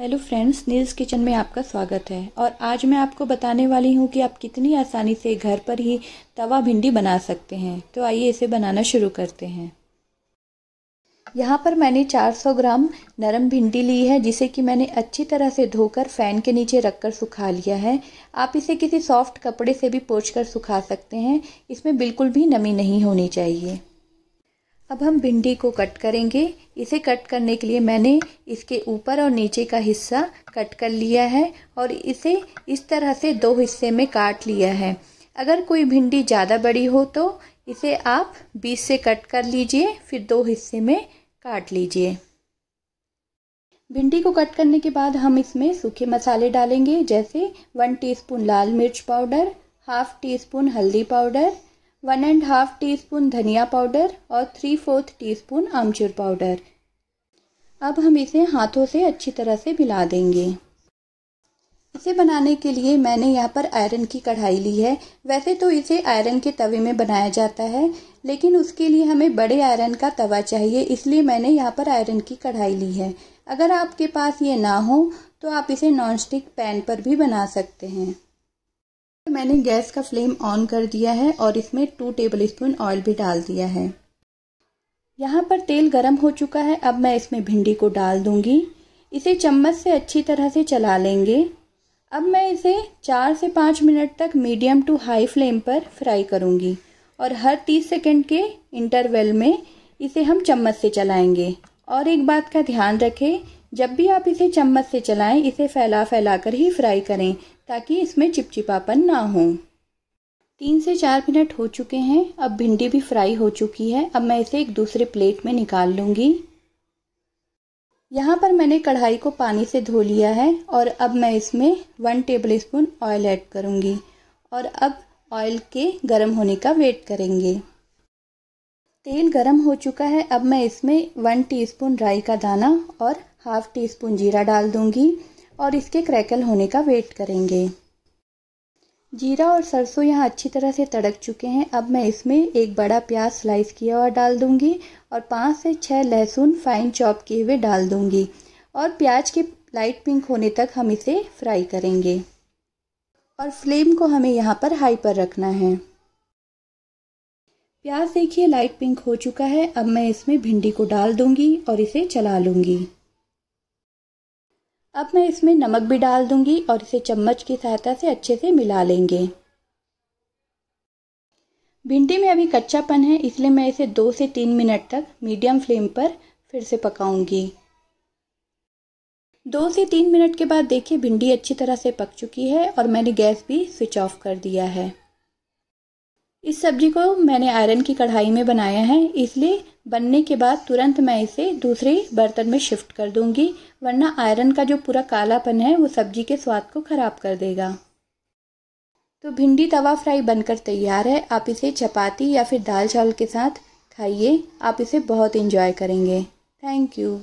hello friends Niels kitchen में आपका स्वागत है और आज मैं आपको बताने वाली हूँ कि आप कितनी आसानी से घर पर ही तवा भिंडी बना सकते हैं तो आइए इसे बनाना शुरू करते हैं यहाँ पर मैंने 400 ग्राम नरम भिंडी ली है जिसे कि मैंने अच्छी तरह से धोकर फ़ैन के नीचे रखकर सुखा लिया है आप इसे किसी सॉफ्ट कपड़े से भी पोछ कर सुखा सकते हैं इसमें बिल्कुल भी नमी नहीं होनी चाहिए अब हम भिंडी को कट करेंगे इसे कट करने के लिए मैंने इसके ऊपर और नीचे का हिस्सा कट कर लिया है और इसे इस तरह से दो हिस्से में काट लिया है अगर कोई भिंडी ज़्यादा बड़ी हो तो इसे आप बीच से कट कर लीजिए फिर दो हिस्से में काट लीजिए भिंडी को कट करने के बाद हम इसमें सूखे मसाले डालेंगे जैसे वन टीस्पून लाल मिर्च पाउडर हाफ टी स्पून हल्दी powder one and half teaspoon धनिया पाउडर और थ्री फोर्थ टी स्पून आमचूर पाउडर अब हम इसे हाथों से अच्छी तरह से मिला देंगे इसे बनाने के लिए मैंने यहाँ पर आयरन की कढ़ाई ली है वैसे तो इसे आयरन के तवे में बनाया जाता है लेकिन उसके लिए हमें बड़े आयरन का तवा चाहिए इसलिए मैंने यहाँ पर आयरन की कढ़ाई ली है अगर आपके पास ये ना हो तो आप इसे नॉनस्टिक पैन पर भी बना सकते हैं मैंने गैस का फ्लेम ऑन कर दिया है और इसमें टू टेबल स्पून ऑयल भी डाल दिया है यहाँ पर तेल गर्म हो चुका है अब मैं इसमें भिंडी को डाल दूंगी इसे चम्मच से अच्छी तरह से चला लेंगे अब मैं इसे चार से पाँच मिनट तक मीडियम टू हाई फ्लेम पर फ्राई करूंगी और हर तीस सेकेंड के इंटरवल में इसे हम चम्मच से चलाएंगे और एक बात का ध्यान रखें जब भी आप इसे चम्मच से चलाएं इसे फैला फैला कर ही फ्राई करें ताकि इसमें चिपचिपापन ना हो तीन से चार मिनट हो चुके हैं अब भिंडी भी फ्राई हो चुकी है अब मैं इसे एक दूसरे प्लेट में निकाल लूँगी यहाँ पर मैंने कढ़ाई को पानी से धो लिया है और अब मैं इसमें one tablespoon oil add करूँगी और अब ऑयल के गर्म होने का वेट करेंगे तेल गर्म हो चुका है अब मैं इसमें वन टीस्पून राई का दाना और हाफ टी स्पून जीरा डाल दूंगी और इसके क्रैकल होने का वेट करेंगे जीरा और सरसों यहाँ अच्छी तरह से तड़क चुके हैं अब मैं इसमें एक बड़ा प्याज स्लाइस किया हुआ डाल दूंगी और पाँच से छः लहसुन फाइन चॉप किए हुए डाल दूंगी और प्याज के लाइट पिंक होने तक हम इसे फ्राई करेंगे और फ्लेम को हमें यहाँ पर हाई पर रखना है प्याज देखिए लाइट पिंक हो चुका है अब मैं इसमें भिंडी को डाल दूंगी और इसे चला लूँगी अब मैं इसमें नमक भी डाल दूंगी और इसे चम्मच की सहायता से अच्छे से मिला लेंगे भिंडी में अभी कच्चापन है इसलिए मैं इसे दो से तीन मिनट तक मीडियम फ्लेम पर फिर से पकाऊंगी दो से तीन मिनट के बाद देखिए भिंडी अच्छी तरह से पक चुकी है और मैंने गैस भी स्विच ऑफ कर दिया है इस सब्जी को मैंने आयरन की कढ़ाई में बनाया है इसलिए बनने के बाद तुरंत मैं इसे दूसरे बर्तन में शिफ्ट कर दूंगी वरना आयरन का जो पूरा कालापन है वो सब्जी के स्वाद को ख़राब कर देगा तो भिंडी तवा फ्राई बनकर तैयार है आप इसे चपाती या फिर दाल चावल के साथ खाइए आप इसे बहुत इंजॉय करेंगे थैंक यू